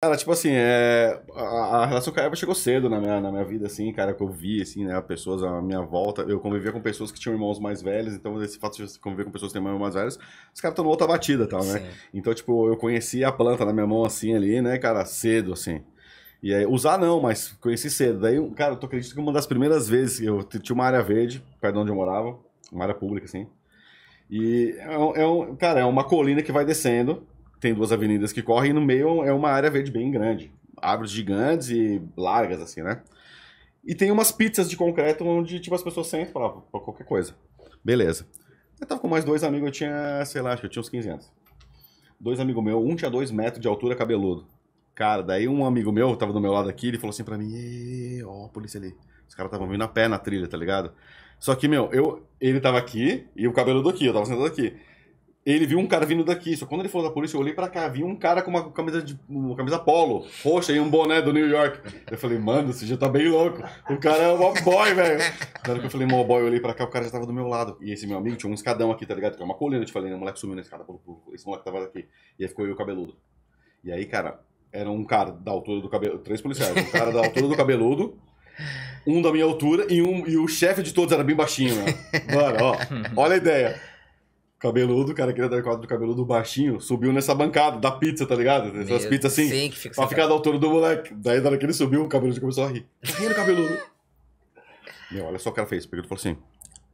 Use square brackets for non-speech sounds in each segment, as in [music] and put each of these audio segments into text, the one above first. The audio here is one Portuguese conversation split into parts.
Cara, tipo assim, é, a, a relação com a Eva chegou cedo na minha, na minha vida, assim, cara, que eu vi, assim, né, pessoas à minha volta. Eu convivia com pessoas que tinham irmãos mais velhos, então esse fato de conviver com pessoas que têm irmãos mais velhos, os caras estão numa outra batida tal, né? Sim. Então, tipo, eu conheci a planta na minha mão, assim, ali, né, cara, cedo, assim. E aí, usar não, mas conheci cedo. Daí, cara, eu tô acredito que uma das primeiras vezes, eu tinha uma área verde, perto de onde eu morava, uma área pública, assim. E é é um cara, é uma colina que vai descendo, tem duas avenidas que correm e no meio é uma área verde bem grande. Árvores gigantes e largas, assim, né? E tem umas pizzas de concreto onde, tipo, as pessoas sentam pra, ah, pra qualquer coisa. Beleza. Eu tava com mais dois amigos, eu tinha, sei lá, acho que eu tinha uns 15 anos. Dois amigos meus, um tinha dois metros de altura, cabeludo. Cara, daí um amigo meu, tava do meu lado aqui, ele falou assim pra mim, ó, polícia ali. Os caras estavam vindo a pé na trilha, tá ligado? Só que, meu, eu, ele tava aqui e o cabeludo aqui, eu tava sentado aqui ele viu um cara vindo daqui. Só quando ele falou da polícia, eu olhei pra cá, vi um cara com uma camisa de uma camisa polo, roxa e um boné do New York. Eu falei, mano, esse já tá bem louco. O cara é um mob boy, velho. Na hora que eu falei mob boy, eu olhei pra cá, o cara já tava do meu lado. E esse meu amigo tinha um escadão aqui, tá ligado? Que é uma colina, eu te falei, né? O moleque sumiu na né? escada, esse moleque tava aqui. E aí ficou eu cabeludo. E aí, cara, era um cara da altura do cabelo, três policiais, um cara da altura do cabeludo, um da minha altura e, um, e o chefe de todos era bem baixinho, né? Mano, ó, olha a ideia cabeludo, o cara queria dar quadro do cabeludo baixinho, subiu nessa bancada da pizza, tá ligado? Essas pizzas assim, sim, que fica pra ficar da altura do moleque. Daí, na hora que ele subiu, o cabeludo começou a rir. Rindo, tá cabeludo. [laughs] Meu, olha só o que ela fez. Porque ele falou assim,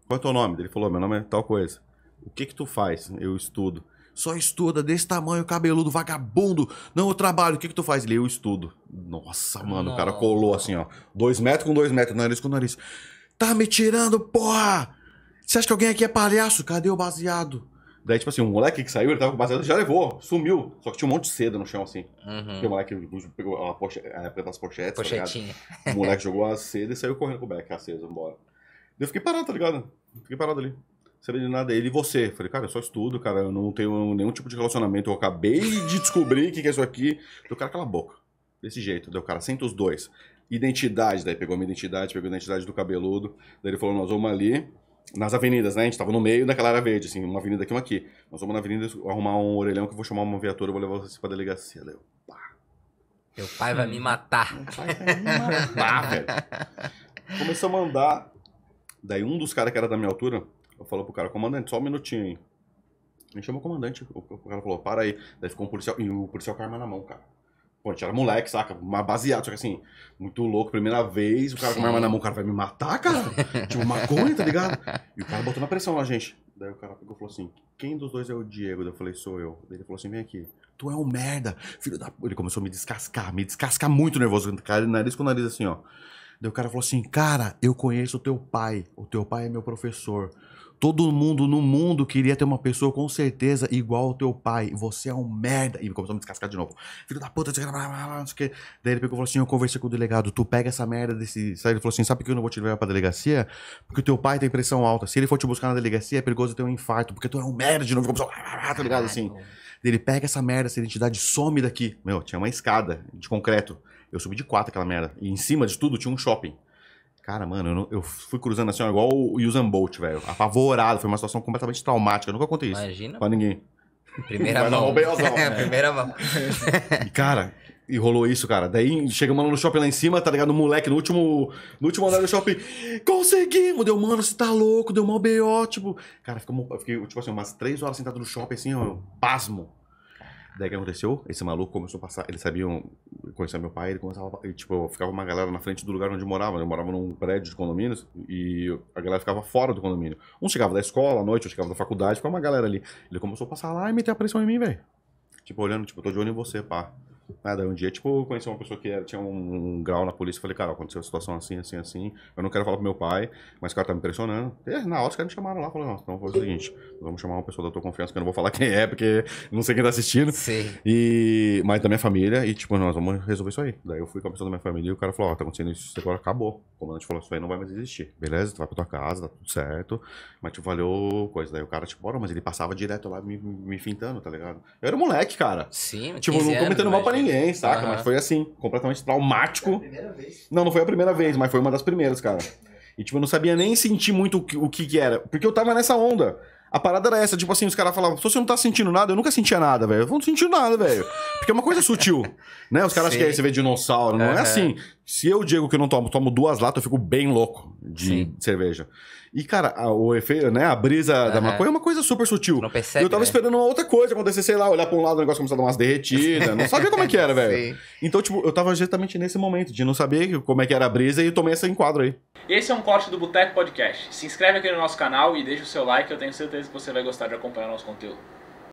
qual é o teu nome? Ele falou, meu nome é tal coisa. O que que tu faz? Eu estudo. Só estuda desse tamanho, cabeludo, vagabundo. Não, eu trabalho. O que que tu faz? Ele, eu estudo. Nossa, mano, Não. o cara colou assim, ó. Dois metros com dois metros, nariz com nariz. Tá me tirando, porra! Você acha que alguém aqui é palhaço? Cadê o baseado? Daí, tipo assim, o moleque que saiu, ele tava com baseado, já levou, sumiu. Só que tinha um monte de seda no chão, assim. Uhum. Porque é, tá o moleque pegou uma poche... das [laughs] pochetes, Pochetinha. Tá o moleque jogou a seda e saiu correndo com o beck acesa, embora. Eu fiquei parado, tá ligado? Fiquei parado ali. Sabia de nada. Ele e você. Falei, cara, eu só estudo, cara, eu não tenho nenhum tipo de relacionamento. Eu acabei de descobrir o que, é isso aqui. do cara, cala a boca. Desse jeito. Daí o cara senta os dois. Identidade, daí pegou a minha identidade, pegou a identidade do cabeludo. Daí ele falou, nós vamos ali nas avenidas, né? A gente tava no meio daquela área verde, assim, uma avenida aqui uma aqui. Nós vamos na avenida arrumar um orelhão que eu vou chamar uma viatura e vou levar vocês pra delegacia. Daí eu, pá. Meu pai vai me matar. Meu pai vai me matar, velho. Começou a mandar Daí um dos caras que era da minha altura, eu falo pro cara, comandante, só um minutinho aí. gente chamou o comandante. O cara falou, para aí. Daí ficou um policial. E o policial com a arma na mão, cara. Pô, a gente era moleque, saca? Baseado, só que assim, muito louco, primeira vez, o cara com uma arma na mão, o cara vai me matar, cara? [laughs] tipo, maconha, tá ligado? E o cara botou na pressão na gente. Daí o cara pegou e falou assim: quem dos dois é o Diego? Daí eu falei, sou eu. Daí ele falou assim: vem aqui. Tu é um merda, filho da. Ele começou a me descascar, me descascar muito nervoso, cara, nariz com nariz assim, ó. Daí o cara falou assim: Cara, eu conheço o teu pai. O teu pai é meu professor. Todo mundo no mundo queria ter uma pessoa com certeza igual ao teu pai. Você é um merda. E começou a me descascar de novo. Filho da puta, não sei o que. Daí ele pegou e falou assim: eu conversei com o delegado, tu pega essa merda desse. Aí ele falou assim: sabe por que eu não vou te levar pra delegacia? Porque o teu pai tem pressão alta. Se ele for te buscar na delegacia, é perigoso ter um infarto, porque tu é um merda de novo. Começou, tá ligado ah, assim? ele pega essa merda, essa identidade, some daqui. Meu, tinha uma escada de concreto. Eu subi de quatro aquela merda. E em cima de tudo tinha um shopping. Cara, mano, eu, não, eu fui cruzando assim, igual o Usain Bolt, velho. Apavorado. Foi uma situação completamente traumática. Eu nunca contei isso. Imagina. Pra ninguém. Primeira Vai mão. Dar [laughs] é, primeira mão. E, cara, e rolou isso, cara. Daí chega no shopping lá em cima, tá ligado? O moleque no último, no último andar do shopping. Conseguimos! Deu, mano, você tá louco, deu mal BO, tipo. Cara, ficou, eu fiquei, tipo assim, umas três horas sentado no shopping, assim, ó, pasmo. Daí o que aconteceu? Esse maluco começou a passar. eles sabiam conhecia meu pai, ele começava. E, tipo, ficava uma galera na frente do lugar onde eu morava. Né? Eu morava num prédio de condomínio e a galera ficava fora do condomínio. Um chegava da escola à noite, eu chegava da faculdade, ficava uma galera ali. Ele começou a passar lá e meter a pressão em mim, velho. Tipo, olhando, tipo, eu tô de olho em você, pá. Nada, um dia, tipo, conheci uma pessoa que era, tinha um, um grau na polícia. e Falei, cara, aconteceu uma situação assim, assim, assim. Eu não quero falar pro meu pai, mas o cara tá me pressionando. E, na hora os caras me chamaram lá. Falei, nossa então foi o seguinte: vamos chamar uma pessoa da tua confiança, que eu não vou falar quem é, porque não sei quem tá assistindo. Sim. E, mas da minha família, e tipo, nós vamos resolver isso aí. Daí eu fui com a pessoa da minha família e o cara falou: ó, oh, tá acontecendo isso, agora acabou. O comandante falou: isso aí não vai mais existir. Beleza, tu vai pra tua casa, tá tudo certo. Mas te tipo, valeu coisa. Daí o cara, tipo, bora, mas ele passava direto lá me, me fintando, tá ligado? Eu era um moleque, cara. Sim, Tipo, não tô metendo mal ninguém, saca? Uhum. Mas foi assim, completamente traumático. Não, não foi a primeira vez, mas foi uma das primeiras, cara. E, tipo, eu não sabia nem sentir muito o que, o que era. Porque eu tava nessa onda. A parada era essa, tipo assim, os caras falavam, se você não tá sentindo nada, eu nunca sentia nada, velho. Eu não senti nada, velho. Porque é uma coisa sutil, né? Os caras querem você ver dinossauro, não é. é assim. Se eu digo que eu não tomo, tomo duas latas, eu fico bem louco de Sim. cerveja. E, cara, a, o efeito, né? A brisa uhum. da maconha é uma coisa super sutil. Não percebe, eu tava né? esperando uma outra coisa acontecer, sei lá, olhar pra um lado, o negócio começar a dar umas derretidas. não sabia como é que era, [laughs] velho. Então, tipo, eu tava justamente nesse momento de não saber como é que era a brisa e eu tomei esse enquadro aí. Esse é um corte do Boteco Podcast. Se inscreve aqui no nosso canal e deixa o seu like, eu tenho certeza que você vai gostar de acompanhar nosso conteúdo.